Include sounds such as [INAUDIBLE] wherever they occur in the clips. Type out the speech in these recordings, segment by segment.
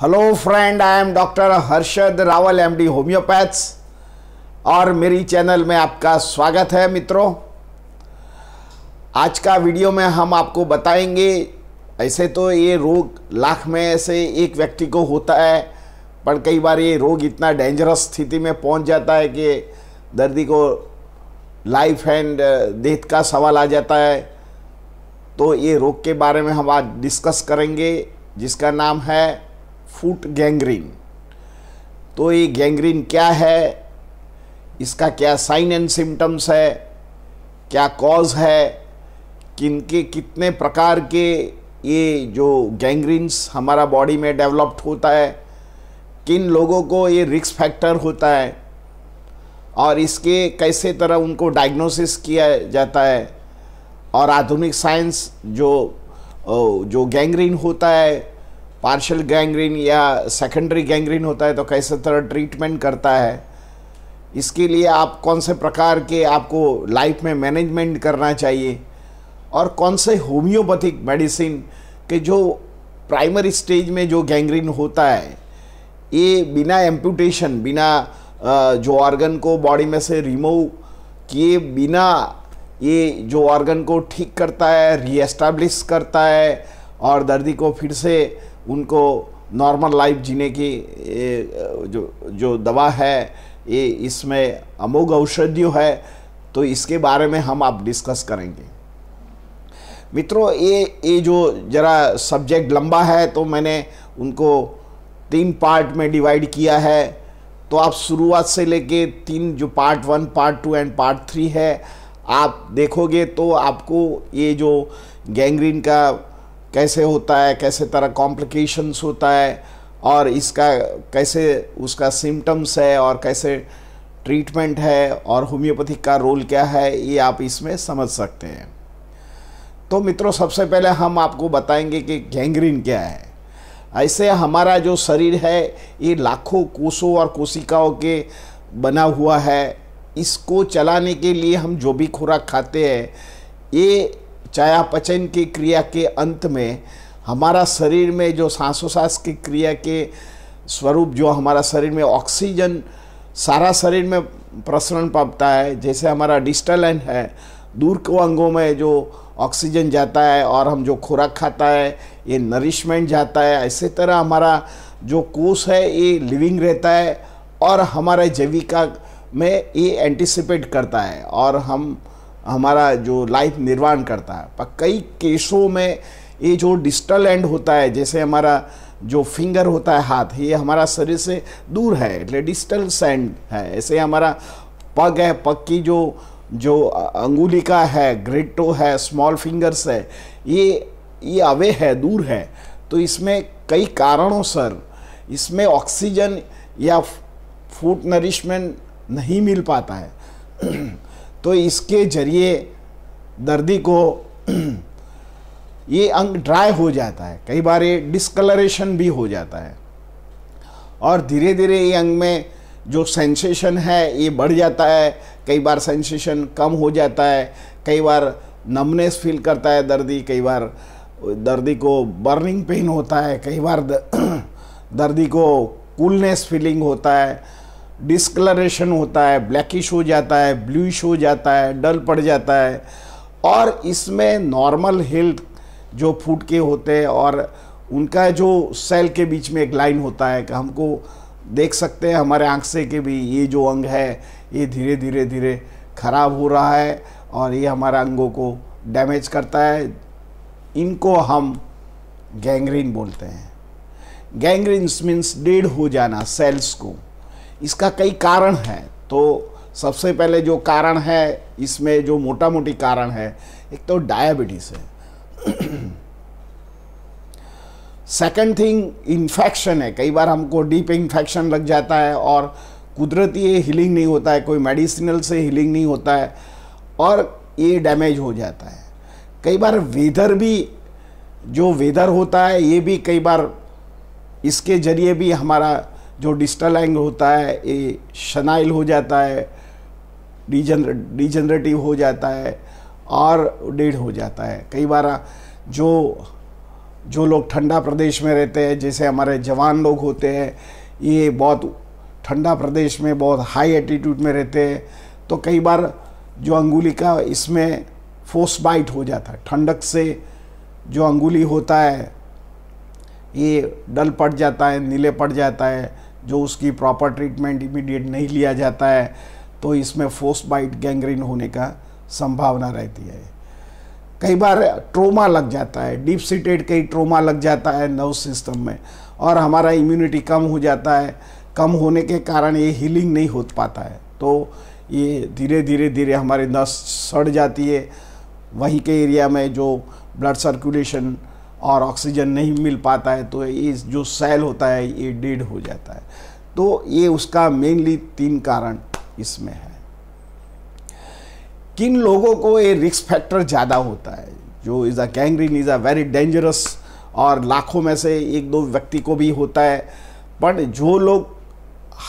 hello friend I am doctor Harshad Rawal MD homeopaths और मेरी channel में आपका स्वागत है मित्रों आज का वीडियो में हम आपको बताएंगे ऐसे तो ये रोग लाख में से एक व्यक्ति को होता है पर कई बार ये रोग इतना डेंजरस स्थिति में पहुंच जाता है कि दर्दी को लाइफ एंड डेथ का सवाल आ जाता है तो ये रोग के बारे में हम आज डिस्कस करेंगे जिसका नाम है फूट गैंग्रीन तो ये गैंग्रीन क्या है इसका क्या साइन एंड सिम्टम्स है क्या कॉज है किनके कितने प्रकार के ये जो गैंग्रीन्स हमारा बॉडी में डेवलप्ड होता है किन लोगों को ये रिक्स फैक्टर होता है और इसके कैसे तरह उनको डायग्नोसिस किया जाता है और आधुनिक साइंस जो जो गैंग्रीन होता है पार्शल गैंग्रीन या सेकेंडरी गैंग्रीन होता है तो कैसे तरह ट्रीटमेंट करता है इसके लिए आप कौन से प्रकार के आपको लाइफ में मैनेजमेंट करना चाहिए और कौन से होम्योपैथिक मेडिसिन के जो प्राइमरी स्टेज में जो गैंग्रीन होता है ये बिना एम्पूटेशन बिना जो ऑर्गन को बॉडी में से रिमूव किए बिना ये जो ऑर्गन को ठीक करता है रीएस्टाब्लिश करता है और दर्दी को फिर से उनको नॉर्मल लाइफ जीने की जो जो दवा है ये इसमें अमोघ औषधियों है तो इसके बारे में हम आप डिस्कस करेंगे मित्रों ये ये जो ज़रा सब्जेक्ट लंबा है तो मैंने उनको तीन पार्ट में डिवाइड किया है तो आप शुरुआत से लेके तीन जो part one part two and part three है आप देखोगे तो आपको ये जो गैंग्रीन का कैसे होता है कैसे तरह कॉम्प्लिकेशंस होता है और इसका कैसे उसका सिम्टम्स है और कैसे ट्रीटमेंट है और होम्योपैथी का रोल क्या है ये आप इसमें समझ सकते हैं तो मित्रों सबसे पहले हम आपको बताएंगे कि गैंग्रीन क्या है ऐसे हमारा जो शरीर है ये लाखों कोसों और कोशिकाओं के बना हुआ है इसको चलाने के लिए हम जो भी खुराक खाते हैं ये चयापचन की क्रिया के अंत में हमारा शरीर में जो सांस की क्रिया के स्वरूप जो हमारा शरीर में ऑक्सीजन सारा शरीर में प्रसरण पाता है जैसे हमारा डिस्टल एंड है दूर के अंगों में जो ऑक्सीजन जाता है और हम जो खुराक खाता है ये नरिशमेंट जाता है ऐसे तरह हमारा जो कोष है ये लिविंग रहता है और हमारा जैविका में ये एंटिसिपेट करता है और हम हमारा जो लाइफ निर्वाण करता है पर कई केसों में ये जो डिस्टल एंड होता है जैसे हमारा जो फिंगर होता है हाथ ये हमारा शरीर से दूर है एटले डिस्टल सेंड है ऐसे हमारा पग है पग की जो जो अंगुलिका है ग्रेटो है स्मॉल फिंगर्स है ये ये अवे है दूर है तो इसमें कई कारणों सर इसमें ऑक्सीजन या फूड नरिशमेंट नहीं मिल पाता है [CLEARS THROAT] तो इसके जरिए दर्दी को [CLEARS THROAT] ये अंग ड्राई हो जाता है कई बार ये डिस्कलरेशन भी हो जाता है और धीरे धीरे ये अंग में जो सेंसेशन है ये बढ़ जाता है कई बार सेंसेशन कम हो जाता है कई बार नमनेस फील करता है दर्दी कई बार दर्दी को बर्निंग पेन होता है कई बार [CLEARS THROAT] दर्दी को कूलनेस फीलिंग होता है डिस्कलरेशन होता है ब्लैकिश हो जाता है ब्लूइश हो जाता है डल पड़ जाता है और इसमें नॉर्मल हेल्थ जो फूट के होते हैं और उनका जो सेल के बीच में एक लाइन होता है कि हमको देख सकते हैं हमारे आँख से कि भी ये जो अंग है ये धीरे धीरे धीरे खराब हो रहा है और ये हमारा अंगों को डैमेज करता है इनको हम गैंग्रीन बोलते हैं गैंग्रीन्स मीन्स डेड हो जाना सेल्स को इसका कई कारण है तो सबसे पहले जो कारण है इसमें जो मोटा मोटी कारण है एक तो डायबिटीज़ है सेकंड थिंग इन्फेक्शन है कई बार हमको डीप इन्फेक्शन लग जाता है और कुदरती ये हीलिंग नहीं होता है कोई मेडिसिनल से हीलिंग नहीं होता है और ये डैमेज हो जाता है कई बार वेदर भी जो वेदर होता है ये भी कई बार इसके ज़रिए भी हमारा जो डिस्टल एंग होता है ये शनाइल हो जाता है डिजनर डिजनरेटिव हो जाता है और डेड हो जाता है कई बार जो जो लोग ठंडा प्रदेश में रहते हैं जैसे हमारे जवान लोग होते हैं ये बहुत ठंडा प्रदेश में बहुत हाई एटीट्यूड में रहते हैं तो कई बार जो अंगुली का इसमें फोर्स बाइट हो जाता है ठंडक से जो अंगुली होता है ये डल पड़ जाता है नीले पड़ जाता है जो उसकी प्रॉपर ट्रीटमेंट इमीडिएट नहीं लिया जाता है तो इसमें फोस्ट बाइट गैंग्रीन होने का संभावना रहती है कई बार ट्रोमा लग जाता है डीप सीटेड कई ट्रोमा लग जाता है नर्व सिस्टम में और हमारा इम्यूनिटी कम हो जाता है कम होने के कारण ये हीलिंग नहीं हो पाता है तो ये धीरे धीरे धीरे हमारे नस सड़ जाती है वहीं के एरिया में जो ब्लड सर्कुलेशन और ऑक्सीजन नहीं मिल पाता है तो ये जो सेल होता है ये डेड हो जाता है तो ये उसका मेनली तीन कारण इसमें है किन लोगों को ये रिस्क फैक्टर ज़्यादा होता है जो is a gangrene is a very dangerous और लाखों में से एक दो व्यक्ति को भी होता है बट जो लोग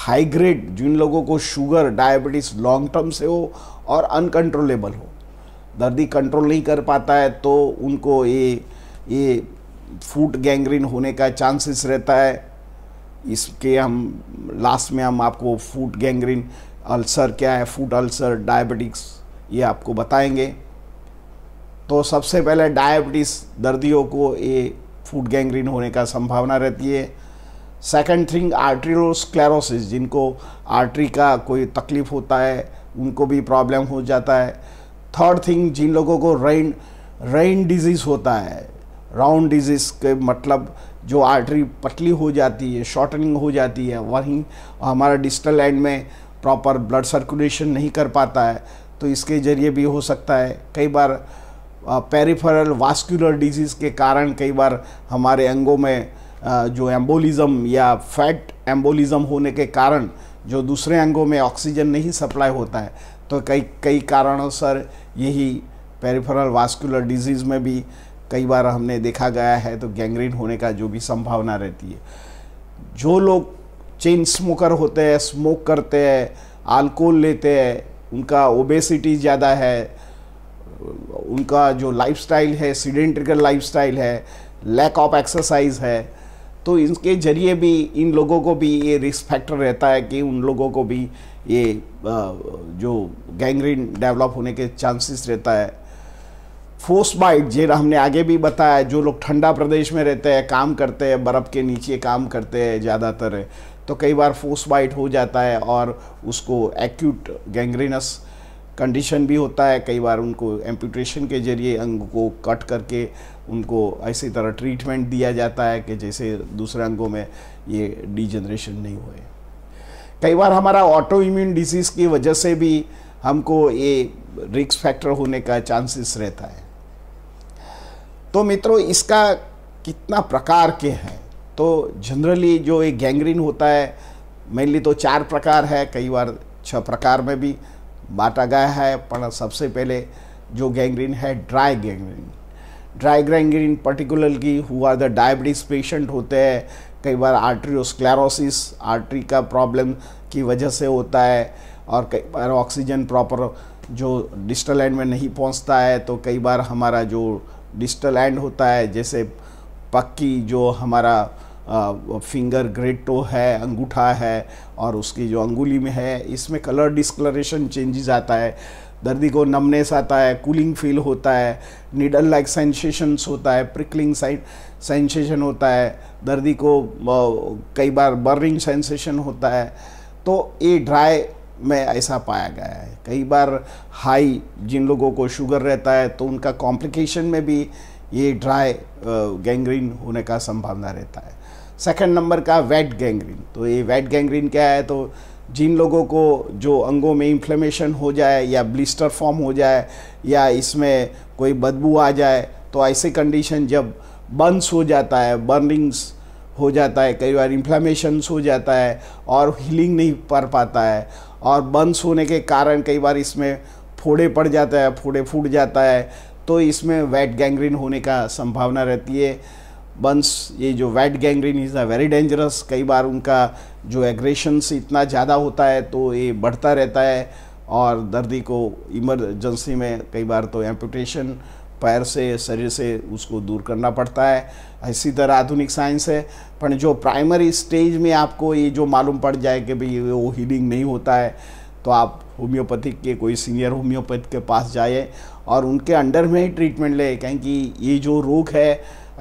हाई ग्रेड जिन लोगों को शुगर डायबिटीज़ लॉन्ग टर्म से हो और अनकंट्रोलेबल हो दर्दी कंट्रोल नहीं कर पाता है तो उनको ये ये फूट गैंग्रीन होने का चांसेस रहता है इसके हम लास्ट में हम आपको फूट गैंग्रीन अल्सर क्या है फूट अल्सर डायबिटिक्स ये आपको बताएंगे तो सबसे पहले डायबिटीज़ दर्दियों को ये फूड गैंग्रीन होने का संभावना रहती है सेकंड थिंग आर्ट्रीरोस्क्लेरोसिस जिनको आर्टरी का कोई तकलीफ़ होता है उनको भी प्रॉब्लम हो जाता है थर्ड थिंग जिन लोगों को रेन रेन डिजीज़ होता है राउंड डिजीज़ के मतलब जो आर्टरी पतली हो जाती है शॉर्टनिंग हो जाती है वहीं हमारा डिस्टल एंड में प्रॉपर ब्लड सर्कुलेशन नहीं कर पाता है तो इसके ज़रिए भी हो सकता है कई बार पेरिफेरल वास्कुलर डिजीज़ के कारण कई बार हमारे अंगों में जो एम्बोलिज्म या फैट एम्बोलिज्म होने के कारण जो दूसरे अंगों में ऑक्सीजन नहीं सप्लाई होता है तो कई कई कारणों सर यही पेरिफेरल वास्कुलर डिजीज़ में भी कई बार हमने देखा गया है तो गैंग्रीन होने का जो भी संभावना रहती है जो लोग चेन स्मोकर होते हैं स्मोक करते हैं अल्कोहल लेते हैं उनका ओबेसिटी ज़्यादा है उनका जो लाइफस्टाइल है सीडेंट्रिकल लाइफस्टाइल है लैक ऑफ एक्सरसाइज है तो इनके जरिए भी इन लोगों को भी ये रिस्क फैक्टर रहता है कि उन लोगों को भी ये जो गैंग्रीन डेवलप होने के चांसेस रहता है फोर्स बाइट जो हमने आगे भी बताया जो लोग ठंडा प्रदेश में रहते हैं काम करते हैं बर्फ़ के नीचे काम करते हैं ज़्यादातर है, तो कई बार फोर्स बाइट हो जाता है और उसको एक्यूट गैंग्रीनस कंडीशन भी होता है कई बार उनको एम्पूटेशन के जरिए अंग को कट करके उनको ऐसी तरह ट्रीटमेंट दिया जाता है कि जैसे दूसरे अंगों में ये डिजनरेशन नहीं हुए कई बार हमारा ऑटो इम्यून डिजीज़ की वजह से भी हमको ये रिक्स फैक्टर होने का चांसेस रहता है तो मित्रों इसका कितना प्रकार के हैं तो जनरली जो एक गैंग्रीन होता है मेनली तो चार प्रकार है कई बार छह प्रकार में भी बांटा गया है पर सबसे पहले जो गैंग्रीन है dry gangrene dry gangrene particularly हुआ द डायबिटीज़ पेशेंट होते हैं कई बार आर्ट्रियोस्क्लेरोसिस आर्टरी का प्रॉब्लम की वजह से होता है और कई बार ऑक्सीजन प्रॉपर जो डिस्टल एंड में नहीं पहुंचता है तो कई बार हमारा जो डिजिटल एंड होता है जैसे पक्की जो हमारा फिंगर ग्रेटो है अंगूठा है और उसकी जो अंगुली में है इसमें कलर डिस्कलरेशन चेंजेस आता है दर्दी को नमनेस आता है कूलिंग फील होता है निडल लाइक सेंसेशंस होता है प्रिकलिंग सेंसेशन होता है दर्दी को कई बार बर्निंग सेंसेशन होता है तो ये ड्राई में ऐसा पाया गया है कई बार हाई जिन लोगों को शुगर रहता है तो उनका कॉम्प्लिकेशन में भी ये ड्राई गैंग्रीन होने का संभावना रहता है सेकंड नंबर का वेट गैंग्रीन तो ये वेट गैंग्रीन क्या है तो जिन लोगों को जो अंगों में इन्फ्लेमेशन हो जाए या ब्लिस्टर फॉर्म हो जाए या इसमें कोई बदबू आ जाए तो ऐसे कंडीशन जब बर्न्स हो जाता है बर्निंग्स हो जाता है कई बार इन्फ्लामेशंस हो जाता है और हीलिंग नहीं कर पाता है और बंस होने के कारण कई बार इसमें फोड़े पड़ जाता है फोड़े फूट जाता है तो इसमें वेट गैंग्रीन होने का संभावना रहती है बंस ये जो wet gangrene is a very dangerous कई बार उनका जो एग्रेशंस इतना ज़्यादा होता है तो ये बढ़ता रहता है और दर्दी को इमरजेंसी में कई बार तो एम्पूटेशन पैर से शरीर से उसको दूर करना पड़ता है इसी तरह आधुनिक साइंस है पर जो प्राइमरी स्टेज में आपको ये जो मालूम पड़ जाए कि भाई वो हीलिंग नहीं होता है तो आप होम्योपैथिक के कोई सीनियर होम्योपैथ के पास जाए और उनके अंडर में ही ट्रीटमेंट ले कहीं कि ये जो रोग है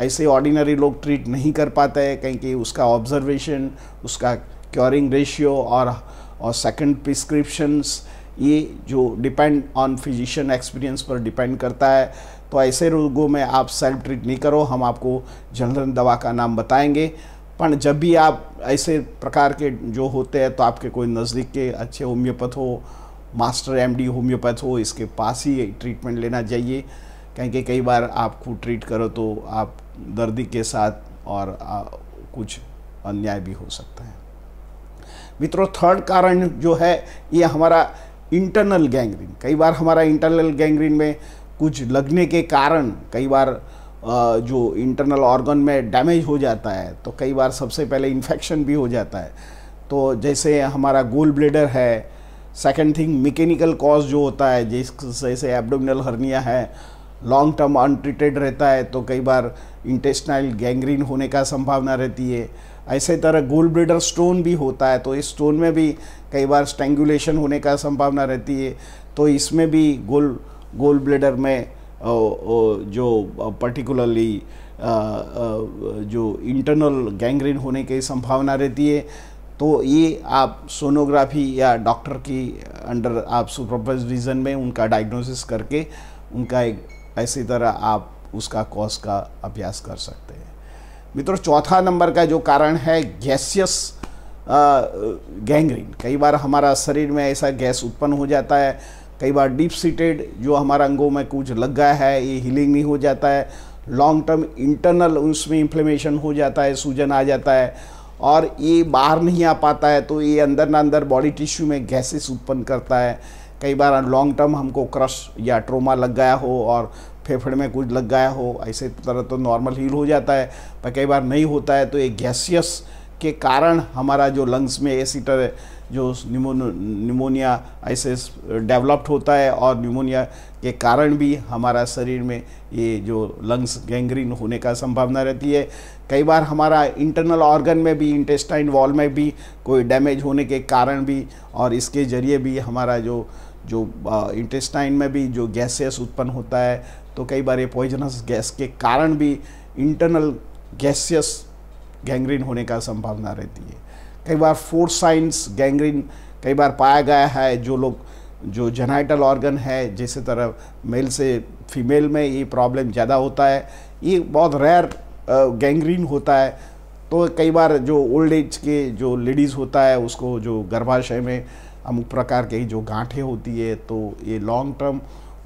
ऐसे ऑर्डिनरी लोग ट्रीट नहीं कर पाते हैं कहें कि उसका ऑब्जर्वेशन उसका क्योरिंग रेशियो और और सेकंड प्रिस्क्रिप्शंस ये जो डिपेंड ऑन फिजिशियन एक्सपीरियंस पर डिपेंड करता है तो ऐसे रोगों में आप सेल्फ ट्रीट नहीं करो हम आपको जनरल दवा का नाम बताएंगे पर जब भी आप ऐसे प्रकार के जो होते हैं तो आपके कोई नज़दीक के अच्छे होम्योपैथ हो मास्टर एमडी होम्योपैथ हो इसके पास ही ट्रीटमेंट लेना चाहिए क्योंकि कई बार आपको ट्रीट करो तो आप दर्दी के साथ और आ, कुछ अन्याय भी हो सकता है मित्रों थर्ड कारण जो है ये हमारा इंटरनल गैंग्रीन कई बार हमारा इंटरनल गैंग्रीन में कुछ लगने के कारण कई बार जो इंटरनल ऑर्गन में डैमेज हो जाता है तो कई बार सबसे पहले इन्फेक्शन भी हो जाता है तो जैसे हमारा गोल ब्लेडर है सेकेंड थिंग मैकेनिकल कॉज जो होता है जिस जैसे एब्डोमिनल हर्निया है लॉन्ग टर्म अनट्रीटेड रहता है तो कई बार इंटेस्टाइल गैंग्रीन होने का संभावना रहती है ऐसे तरह गोल ब्लेडर स्टोन भी होता है तो इस स्टोन में भी कई बार स्टेंगुलेशन होने का संभावना रहती है तो इसमें भी गोल गोल ब्लेडर में जो पर्टिकुलरली जो इंटरनल गैंग्रीन होने की संभावना रहती है तो ये आप सोनोग्राफी या डॉक्टर की अंडर आप सुपरवाइज रीजन में उनका डायग्नोसिस करके उनका एक ऐसी तरह आप उसका कॉज का अभ्यास कर सकते हैं मित्रों चौथा नंबर का जो कारण है गैसियस गैंग्रीन कई बार हमारा शरीर में ऐसा गैस उत्पन्न हो जाता है कई बार डीप सीटेड जो हमारा अंगों में कुछ लग गया है ये हीलिंग नहीं हो जाता है लॉन्ग टर्म इंटरनल उसमें इन्फ्लेमेशन हो जाता है सूजन आ जाता है और ये बाहर नहीं आ पाता है तो ये अंदर ना अंदर बॉडी टिश्यू में गैसेस उत्पन्न करता है कई बार लॉन्ग टर्म हमको क्रश या ट्रोमा लग गया हो और फेफड़े में कुछ लग गया हो ऐसे तरह तो नॉर्मल हील हो जाता है पर कई बार नहीं होता है तो ये गैसियस के कारण हमारा जो लंग्स में एसिटर जो निमोनिया ऐसे डेवलप्ड होता है और निमोनिया के कारण भी हमारा शरीर में ये जो लंग्स गैंग्रीन होने का संभावना रहती है कई बार हमारा इंटरनल ऑर्गन में भी इंटेस्टाइन वॉल में भी कोई डैमेज होने के कारण भी और इसके ज़रिए भी हमारा जो जो इंटेस्टाइन में भी जो गैसेस उत्पन्न होता है तो कई बार ये पॉइजनस गैस के कारण भी इंटरनल गैसियस गैंग्रीन होने का संभावना रहती है कई बार फोर साइंस गैंग्रीन कई बार पाया गया है जो लोग जो जेनाइटल ऑर्गन है जैसे तरह मेल से फीमेल में ये प्रॉब्लम ज़्यादा होता है ये बहुत रेयर गैंग्रीन होता है तो कई बार जो ओल्ड एज के जो लेडीज़ होता है उसको जो गर्भाशय में अमुक प्रकार के जो गांठें होती है तो ये long term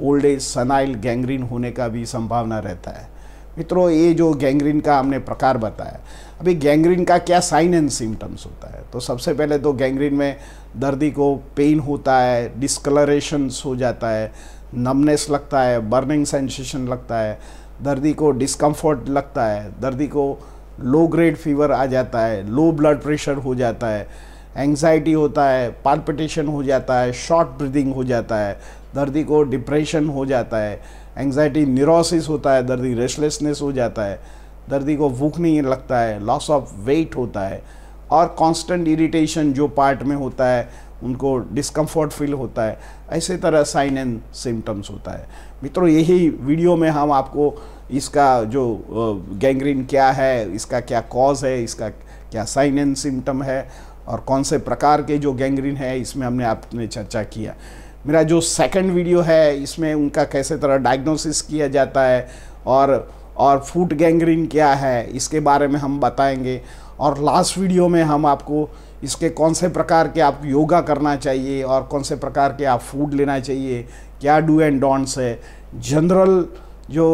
old age senile gangrene होने का भी संभावना रहता है मित्रों ये जो गैंग्रीन का हमने प्रकार बताया अभी गैंग्रीन का क्या साइन एंड सिम्टम्स होता है तो सबसे पहले तो गैंग्रीन में दर्दी को पेन होता है डिस्कलरेशंस हो जाता है नमनेस लगता है बर्निंग सेंसेशन लगता है दर्दी को डिस्कम्फर्ट लगता है दर्दी को लो ग्रेड फीवर आ जाता है लो ब्लड प्रेशर हो जाता है एंग्जाइटी होता है पाल्पिटेशन हो जाता है शॉर्ट ब्रीदिंग हो जाता है दर्दी को डिप्रेशन हो जाता है एंग्जाइटी न्यूरोसिस होता है दर्दी रेस्टलेसनेस हो जाता है दर्दी को भूख नहीं लगता है लॉस ऑफ वेट होता है और कांस्टेंट इरिटेशन जो पार्ट में होता है उनको डिस्कम्फर्ट फील होता है ऐसे तरह साइन एंड सिम्टम्स होता है मित्रों यही वीडियो में हम आपको इसका जो गैंग्रीन क्या है इसका क्या कॉज है इसका क्या साइन एंड सिम्टम है और कौन से प्रकार के जो गैंग्रीन है इसमें हमने आपने चर्चा किया मेरा जो सेकंड वीडियो है इसमें उनका कैसे तरह डायग्नोसिस किया जाता है और और फूट गैंग्रीन क्या है इसके बारे में हम बताएंगे और लास्ट वीडियो में हम आपको इसके कौन से प्रकार के आप योगा करना चाहिए और कौन से प्रकार के आप फूड लेना चाहिए क्या डू एंड डोंट्स है जनरल जो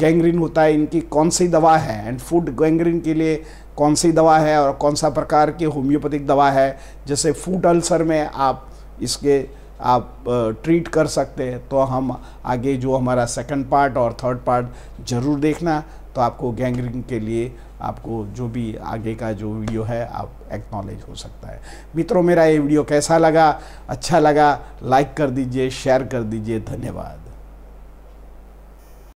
गैंग्रीन होता है इनकी कौन सी दवा है एंड फूड गैंग्रीन के लिए कौन सी दवा है और कौन सा प्रकार की होम्योपैथिक दवा है जैसे फूड अल्सर में आप इसके आप ट्रीट कर सकते हैं तो हम आगे जो हमारा सेकंड पार्ट और थर्ड पार्ट ज़रूर देखना तो आपको गैंगरिंग के लिए आपको जो भी आगे का जो वीडियो है आप एक्नॉलेज हो सकता है मित्रों मेरा ये वीडियो कैसा लगा अच्छा लगा लाइक कर दीजिए शेयर कर दीजिए धन्यवाद